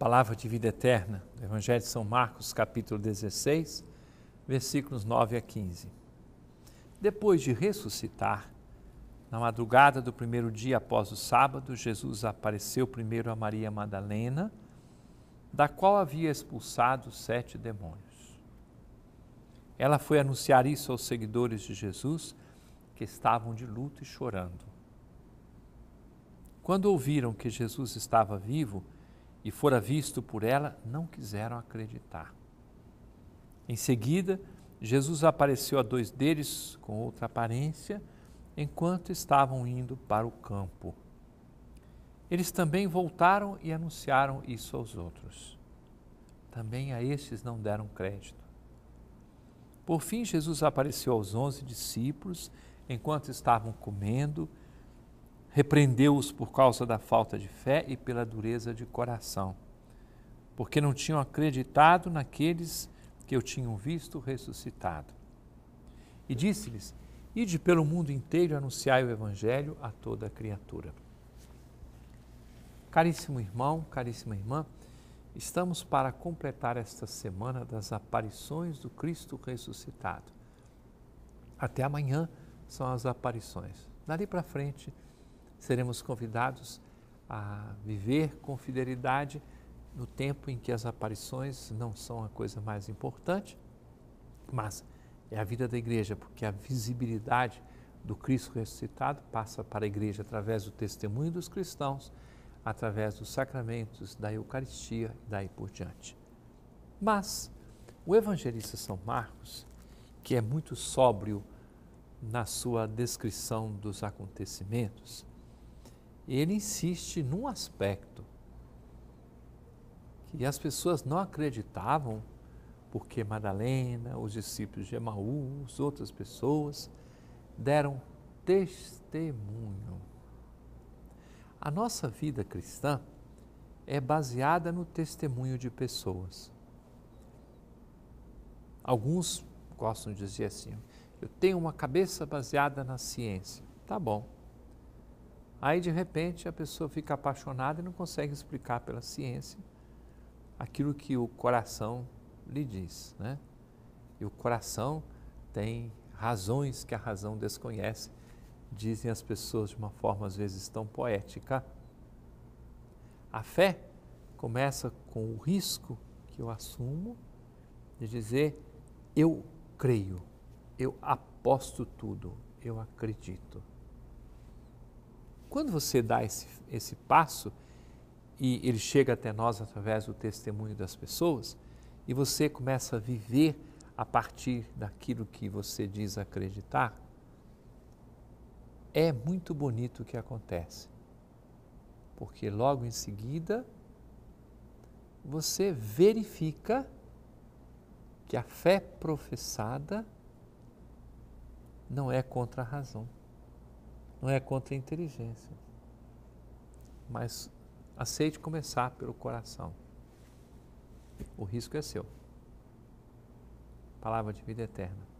palavra de vida eterna, do Evangelho de São Marcos, capítulo 16, versículos 9 a 15. Depois de ressuscitar, na madrugada do primeiro dia após o sábado, Jesus apareceu primeiro a Maria Madalena, da qual havia expulsado sete demônios. Ela foi anunciar isso aos seguidores de Jesus, que estavam de luto e chorando. Quando ouviram que Jesus estava vivo, e fora visto por ela, não quiseram acreditar. Em seguida, Jesus apareceu a dois deles com outra aparência, enquanto estavam indo para o campo. Eles também voltaram e anunciaram isso aos outros. Também a estes não deram crédito. Por fim, Jesus apareceu aos onze discípulos enquanto estavam comendo repreendeu-os por causa da falta de fé e pela dureza de coração, porque não tinham acreditado naqueles que eu tinham visto ressuscitado. E disse-lhes: Ide pelo mundo inteiro e anunciai o Evangelho a toda criatura. Caríssimo irmão, caríssima irmã, estamos para completar esta semana das aparições do Cristo ressuscitado. Até amanhã são as aparições. Dali para frente, seremos convidados a viver com fidelidade no tempo em que as aparições não são a coisa mais importante, mas é a vida da igreja, porque a visibilidade do Cristo ressuscitado passa para a igreja através do testemunho dos cristãos, através dos sacramentos, da Eucaristia e daí por diante. Mas o evangelista São Marcos, que é muito sóbrio na sua descrição dos acontecimentos, ele insiste num aspecto que as pessoas não acreditavam, porque Madalena, os discípulos de Emaús, outras pessoas deram testemunho. A nossa vida cristã é baseada no testemunho de pessoas. Alguns gostam de dizer assim: eu tenho uma cabeça baseada na ciência. Tá bom. Aí de repente a pessoa fica apaixonada e não consegue explicar pela ciência aquilo que o coração lhe diz, né? E o coração tem razões que a razão desconhece, dizem as pessoas de uma forma às vezes tão poética. A fé começa com o risco que eu assumo de dizer eu creio, eu aposto tudo, eu acredito. Quando você dá esse, esse passo e ele chega até nós através do testemunho das pessoas e você começa a viver a partir daquilo que você diz acreditar, é muito bonito o que acontece. Porque logo em seguida você verifica que a fé professada não é contra a razão não é contra a inteligência. Mas aceite começar pelo coração. O risco é seu. Palavra de vida eterna.